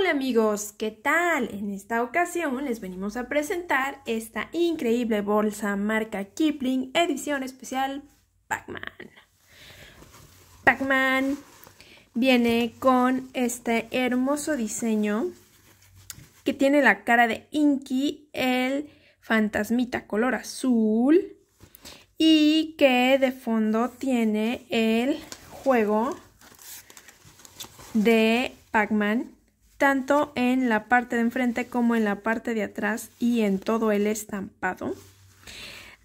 Hola amigos, ¿qué tal? En esta ocasión les venimos a presentar esta increíble bolsa marca Kipling edición especial Pac-Man. Pac-Man viene con este hermoso diseño que tiene la cara de Inky, el fantasmita color azul y que de fondo tiene el juego de Pac-Man tanto en la parte de enfrente como en la parte de atrás y en todo el estampado.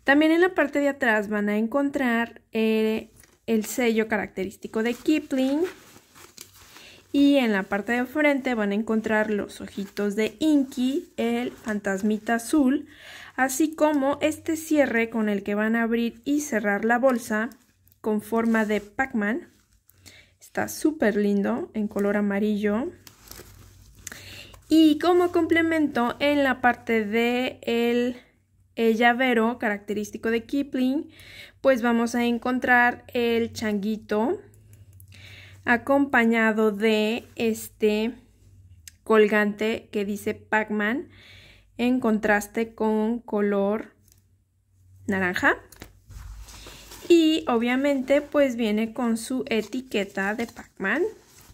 También en la parte de atrás van a encontrar eh, el sello característico de Kipling y en la parte de enfrente van a encontrar los ojitos de Inky, el fantasmita azul, así como este cierre con el que van a abrir y cerrar la bolsa con forma de Pac-Man. Está súper lindo en color amarillo. Y como complemento en la parte de el, eh, llavero característico de Kipling, pues vamos a encontrar el changuito acompañado de este colgante que dice Pac-Man en contraste con color naranja. Y obviamente pues viene con su etiqueta de Pac-Man,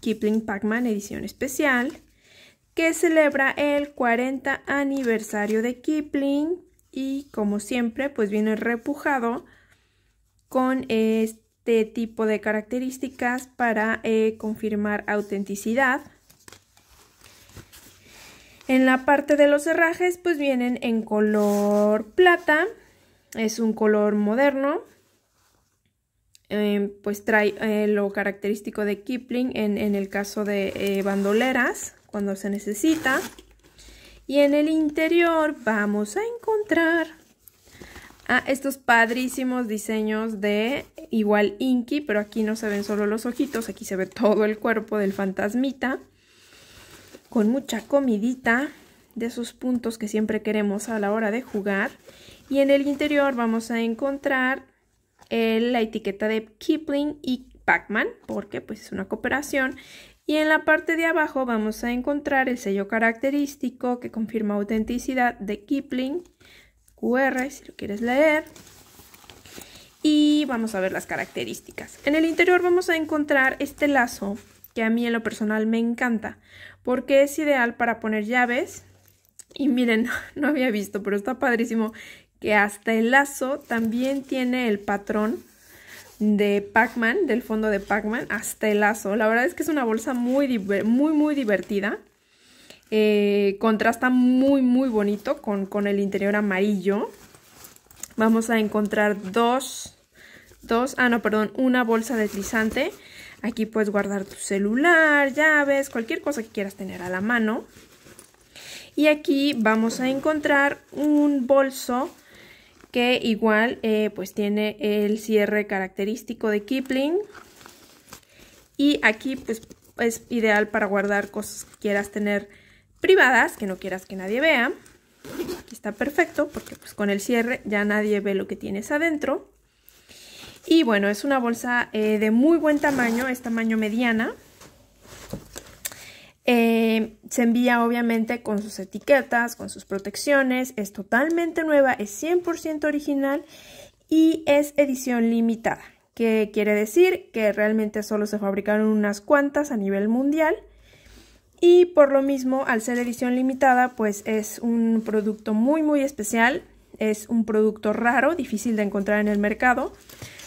Kipling Pac-Man edición especial que celebra el 40 aniversario de Kipling y como siempre pues viene repujado con este tipo de características para eh, confirmar autenticidad. En la parte de los cerrajes pues vienen en color plata, es un color moderno, eh, pues trae eh, lo característico de Kipling en el caso de bandoleras cuando se necesita. Y en el interior vamos a encontrar a estos padrísimos diseños de igual Inky, pero aquí no se ven solo los ojitos, aquí se ve todo el cuerpo del fantasmita. Con mucha comidita de esos puntos que siempre queremos a la hora de jugar. Y en el interior vamos a encontrar la etiqueta de Kipling y Pac-Man, porque pues es una cooperación y en la parte de abajo vamos a encontrar el sello característico que confirma autenticidad de Kipling, QR si lo quieres leer. Y vamos a ver las características. En el interior vamos a encontrar este lazo que a mí en lo personal me encanta porque es ideal para poner llaves. Y miren, no había visto, pero está padrísimo que hasta el lazo también tiene el patrón de Pac-Man, del fondo de Pac-Man, hasta el lazo. La verdad es que es una bolsa muy, muy, muy divertida. Eh, contrasta muy, muy bonito con, con, el interior amarillo. Vamos a encontrar dos, dos, ah, no, perdón, una bolsa deslizante. Aquí puedes guardar tu celular, llaves, cualquier cosa que quieras tener a la mano. Y aquí vamos a encontrar un bolso que igual eh, pues tiene el cierre característico de Kipling. Y aquí pues es ideal para guardar cosas que quieras tener privadas, que no quieras que nadie vea. Aquí está perfecto porque pues con el cierre ya nadie ve lo que tienes adentro. Y bueno, es una bolsa eh, de muy buen tamaño, es tamaño mediana se envía obviamente con sus etiquetas, con sus protecciones, es totalmente nueva, es 100% original y es edición limitada, que quiere decir que realmente solo se fabricaron unas cuantas a nivel mundial y por lo mismo al ser edición limitada pues es un producto muy muy especial, es un producto raro, difícil de encontrar en el mercado.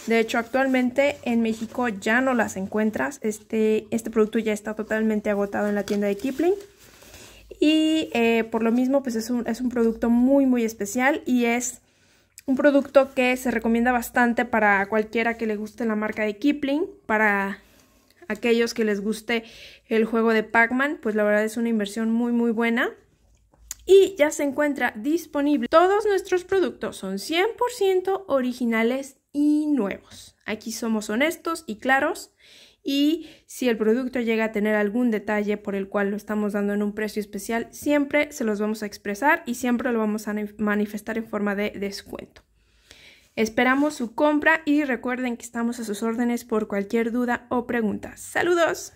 De hecho, actualmente en México ya no las encuentras. Este, este producto ya está totalmente agotado en la tienda de Kipling y eh, por lo mismo pues es un, es un producto muy muy especial y es un producto que se recomienda bastante para cualquiera que le guste la marca de Kipling, para aquellos que les guste el juego de Pac-Man, pues la verdad es una inversión muy muy buena. Y ya se encuentra disponible. Todos nuestros productos son 100% originales y nuevos. Aquí somos honestos y claros y si el producto llega a tener algún detalle por el cual lo estamos dando en un precio especial, siempre se los vamos a expresar y siempre lo vamos a manifestar en forma de descuento. Esperamos su compra y recuerden que estamos a sus órdenes por cualquier duda o pregunta. Saludos.